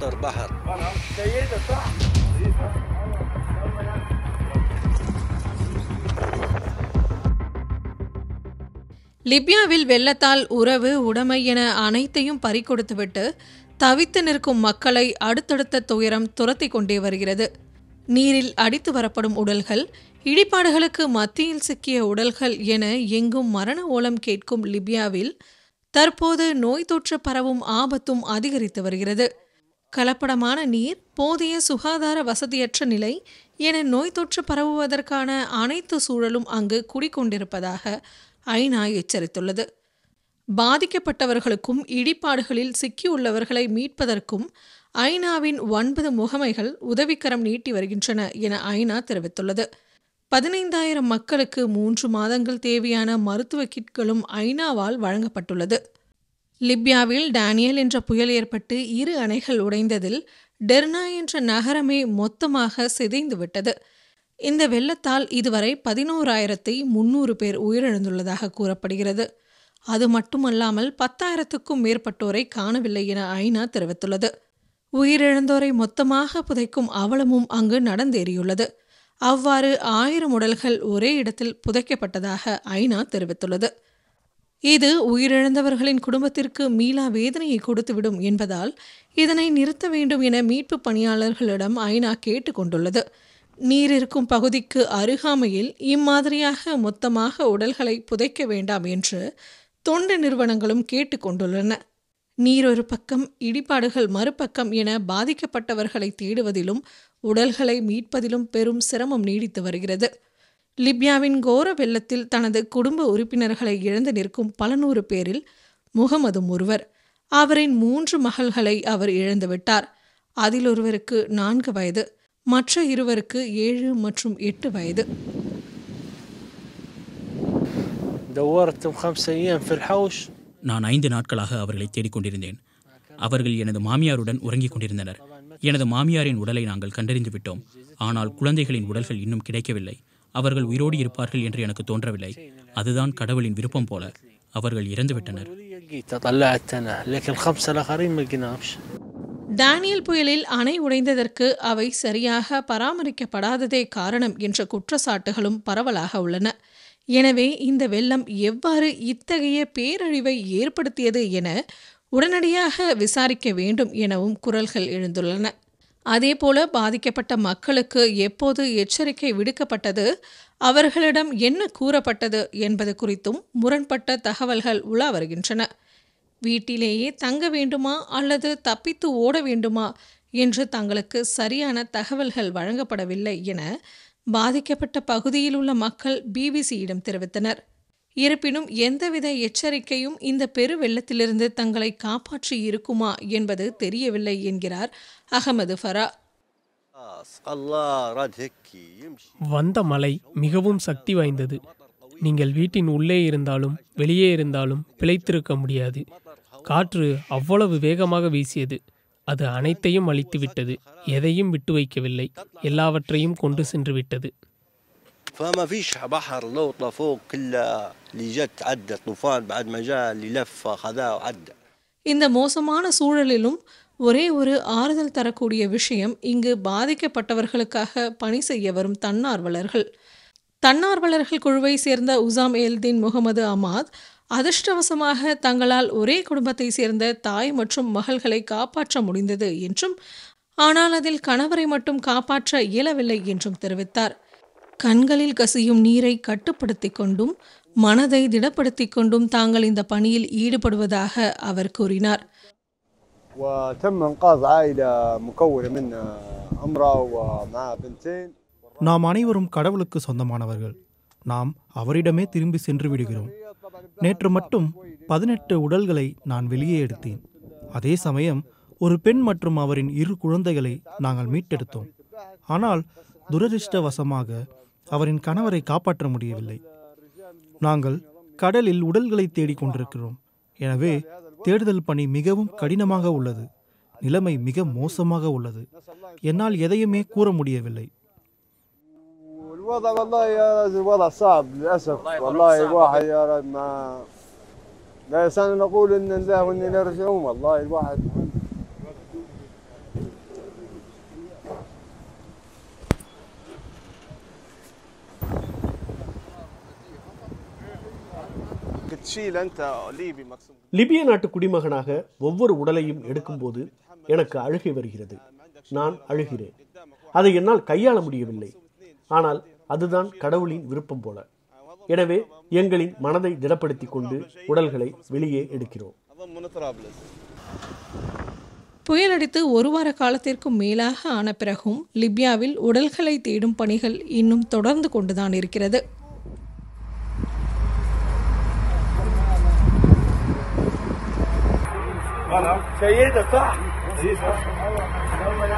مطر بحر லிபியாவில் வெள்ளத்தால் உறவு உடைமை என அனைத்தையும் பறிக்கொடுத்துவிட்டு தவித்து நிற்கும் மக்களை அடுத்தடுத்த துயரம் துரத்தி கொண்டே வருகிறது நீரில் அடித்து வரப்படும் உடல்கள் இடிபாடுகளுக்கு மத்தியில் சிக்கிய உடல்கள் என எங்கும் மரண ஓலம் கேட்கும் லிபியாவில் தற்போது நோய் தொற்று பரவும் ஆபத்தும் அதிகரித்து வருகிறது கலப்படமான நீர் போதிய சுகாதார வசதியற்ற நிலை என நோய் தொற்று பரவுவதற்கான அனைத்து சூழலும் அங்கு குடிக்கொண்டிருப்பதாக ஐநா எச்சரித்துள்ளது பாதிக்கப்பட்டவர்களுக்கும் இடிபாடுகளில் சிக்கியுள்ளவர்களை மீட்பதற்கும் ஐநாவின் ஒன்பது முகமைகள் உதவிக்கரம் நீட்டி வருகின்றன என ஐநா தெரிவித்துள்ளது பதினைந்தாயிரம் மக்களுக்கு மூன்று மாதங்கள் தேவையான மருத்துவ கிட்களும் ஐநாவால் வழங்கப்பட்டுள்ளது லிப்யாவில் டேனியல் என்ற புயல் ஏற்பட்டு இரு அணைகள் உடைந்ததில் டெர்னா என்ற நகரமே மொத்தமாக சிதைந்துவிட்டது இந்த வெள்ளத்தால் இதுவரை பதினோராயிரத்தி முன்னூறு பேர் உயிரிழந்துள்ளதாக கூறப்படுகிறது அது மட்டுமல்லாமல் பத்தாயிரத்துக்கும் மேற்பட்டோரை காணவில்லை என ஐநா தெரிவித்துள்ளது உயிரிழந்தோரை மொத்தமாக புதைக்கும் அவலமும் அங்கு நடந்தேறியுள்ளது அவ்வாறு ஆயிரம் உடல்கள் ஒரே இடத்தில் புதைக்கப்பட்டதாக ஐநா தெரிவித்துள்ளது இது உயிரிழந்தவர்களின் குடும்பத்திற்கு மீளா வேதனையை கொடுத்துவிடும் என்பதால் இதனை நிறுத்த வேண்டும் என மீட்பு பணியாளர்களிடம் ஐநா கேட்டுக்கொண்டுள்ளது நீர் இருக்கும் பகுதிக்கு அருகாமையில் இம்மாதிரியாக மொத்தமாக உடல்களை புதைக்க வேண்டாம் என்று தொண்டு நிறுவனங்களும் கேட்டுக்கொண்டுள்ளன நீர் ஒரு பக்கம் இடிபாடுகள் மறுபக்கம் என பாதிக்கப்பட்டவர்களை தேடுவதிலும் உடல்களை மீட்பதிலும் பெரும் சிரமம் நீடித்து வருகிறது லிப்யாவின் கோர வெள்ளத்தில் தனது குடும்ப உறுப்பினர்களை இழந்து நிற்கும் பல நூறு பேரில் முகமதும் ஒருவர் அவரின் மூன்று மகள்களை அவர் இழந்துவிட்டார் அதில் ஒருவருக்கு நான்கு வயது மற்ற இருவருக்கு ஏழு மற்றும் எட்டு வயது நான் ஐந்து நாட்களாக அவர்களை தேடிக்கொண்டிருந்தேன் அவர்கள் எனது மாமியாருடன் உறங்கிக் கொண்டிருந்தனர் எனது மாமியாரின் உடலை நாங்கள் கண்டறிந்து விட்டோம் ஆனால் குழந்தைகளின் உடல்கள் இன்னும் கிடைக்கவில்லை அவர்கள் உயிரோடு இருப்பார்கள் என்று எனக்கு தோன்றவில்லை அதுதான் கடவுளின் விருப்பம் போல அவர்கள் இறந்துவிட்டனர் டேனியல் புயலில் அணை உடைந்ததற்கு அவை சரியாக பராமரிக்கப்படாததே காரணம் என்ற குற்றச்சாட்டுகளும் பரவலாக உள்ளன எனவே இந்த வெள்ளம் எவ்வாறு இத்தகைய பேரழிவை ஏற்படுத்தியது என உடனடியாக விசாரிக்க வேண்டும் எனவும் குரல்கள் எழுந்துள்ளன அதேபோல பாதிக்கப்பட்ட மக்களுக்கு எப்போது எச்சரிக்கை விடுக்கப்பட்டது அவர்களிடம் என்ன கூறப்பட்டது என்பது குறித்தும் முரண்பட்ட தகவல்கள் உலா வருகின்றன வீட்டிலேயே தங்க வேண்டுமா அல்லது தப்பித்து ஓட வேண்டுமா என்று தங்களுக்கு சரியான தகவல்கள் வழங்கப்படவில்லை என பாதிக்கப்பட்ட பகுதியில் உள்ள மக்கள் பிபிசியிடம் தெரிவித்தனர் இருப்பினும் எந்தவித எச்சரிக்கையும் இந்த பெருவெள்ளத்திலிருந்து தங்களை காப்பாற்றி இருக்குமா என்பது தெரியவில்லை என்கிறார் அகமது ஃபரா வந்த மலை மிகவும் சக்தி வாய்ந்தது நீங்கள் வீட்டின் உள்ளே இருந்தாலும் வெளியே இருந்தாலும் பிழைத்திருக்க முடியாது காற்று அவ்வளவு வேகமாக வீசியது அது அனைத்தையும் அழித்துவிட்டது எதையும் விட்டு வைக்கவில்லை எல்லாவற்றையும் கொண்டு சென்று விட்டது فما فيش بحر لو فوق كلها اللي جت عدى طوفان بعد ما جاء اللي لف خذاه وعدى இந்த மோசமான சூழலிலும் ஒரே ஒரு ஆறுதல் தரக்கூடிய விஷயம் இங்கு பாதிக்கப்பட்டவர்களுக்காக பணி செய்ய வரும் தன்னார்வலர்கள் தன்னார்வலர்கள் குழுவை சேர்ந்த உசாம் எல்தீன் முகமது அமாத் அதிர்ஷ்டவசமாக தங்களால் ஒரே குடும்பத்தை சேர்ந்த தாய் மற்றும் மகள்களை காப்பாற்ற முடிந்தது என்றும் ஆனால் அதில் கணவரை மட்டும் காப்பாற்ற இயலவில்லை என்றும் தெரிவித்தார் கண்களில் கசியும் நீரை கட்டுப்படுத்தி கொண்டும் மனதை திடப்படுத்தி கொண்டும் தாங்கள் இந்த பணியில் ஈடுபடுவதாக அவர் கூறினார் நாம் அனைவரும் கடவுளுக்கு சொந்தமானவர்கள் நாம் அவரிடமே திரும்பி சென்று விடுகிறோம் நேற்று மட்டும் பதினெட்டு உடல்களை நான் வெளியே எடுத்தேன் அதே சமயம் ஒரு பெண் மற்றும் அவரின் இரு குழந்தைகளை நாங்கள் மீட்டெடுத்தோம் ஆனால் துரதிருஷ்டவசமாக அவரின் கணவரை காப்பாற்ற முடியவில்லை நாங்கள் கடலில் உடல்களை தேடிக் கொண்டிருக்கிறோம் எனவே தேடுதல் பணி மிகவும் கடினமாக உள்ளது நிலைமை மிக மோசமாக உள்ளது என்னால் எதையுமே கூற முடியவில்லை الوضع லிபிய நாட்டு குடிமகனாக ஒவ்வொரு உடலையும் எடுக்கும்போது எனக்கு அழுகை வருகிறது நான் அழுகிறேன் அதை என்னால் கையாள முடியவில்லை ஆனால் அதுதான் கடவுளின் விருப்பம் போல எனவே எங்களின் மனதை திடப்படுத்தி கொண்டு உடல்களை வெளியே எடுக்கிறோம் புயலடித்து ஒரு வார காலத்திற்கும் மேலாக ஆன பிறகும் லிபியாவில் உடல்களை தேடும் பணிகள் இன்னும் தொடர்ந்து கொண்டுதான் இருக்கிறது سيدة صح؟ سيدة